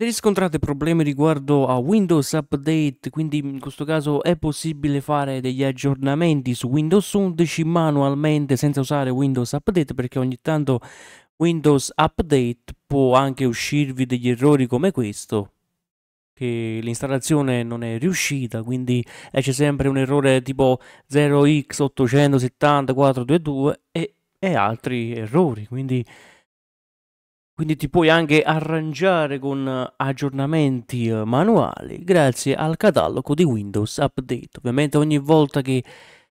Se riscontrate problemi riguardo a Windows Update, quindi in questo caso è possibile fare degli aggiornamenti su Windows 11 manualmente senza usare Windows Update perché ogni tanto Windows Update può anche uscirvi degli errori come questo che l'installazione non è riuscita, quindi c'è sempre un errore tipo 0x870422 e, e altri errori, quindi quindi ti puoi anche arrangiare con eh, aggiornamenti eh, manuali grazie al catalogo di Windows Update. Ovviamente ogni volta che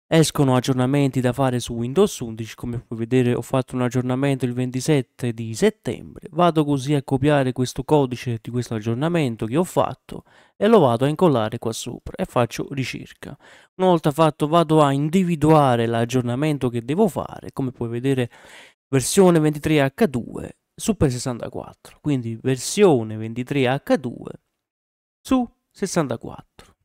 escono aggiornamenti da fare su Windows 11, come puoi vedere ho fatto un aggiornamento il 27 di settembre, vado così a copiare questo codice di questo aggiornamento che ho fatto e lo vado a incollare qua sopra e faccio ricerca. Una volta fatto vado a individuare l'aggiornamento che devo fare, come puoi vedere versione 23H2 Super 64, quindi versione 23H2 su 64.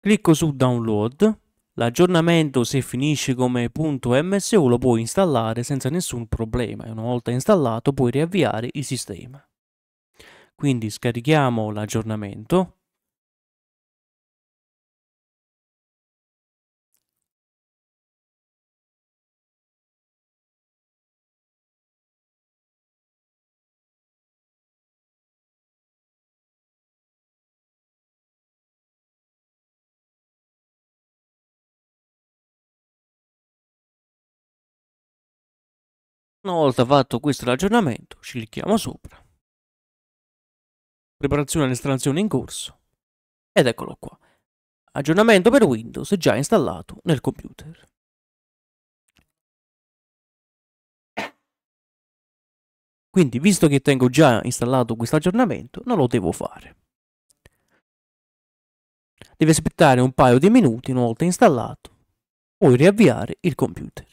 Clicco su download, l'aggiornamento se finisce come .mso lo puoi installare senza nessun problema e una volta installato puoi riavviare il sistema. Quindi scarichiamo l'aggiornamento Una volta fatto questo aggiornamento, ci clicchiamo sopra. Preparazione all'installazione in corso. Ed eccolo qua. Aggiornamento per Windows già installato nel computer. Quindi, visto che tengo già installato questo aggiornamento, non lo devo fare. Deve aspettare un paio di minuti una volta installato, poi riavviare il computer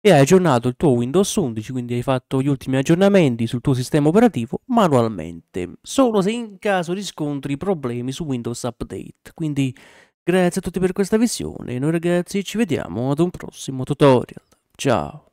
e hai aggiornato il tuo Windows 11, quindi hai fatto gli ultimi aggiornamenti sul tuo sistema operativo manualmente, solo se in caso riscontri problemi su Windows Update. Quindi grazie a tutti per questa visione, noi ragazzi ci vediamo ad un prossimo tutorial. Ciao!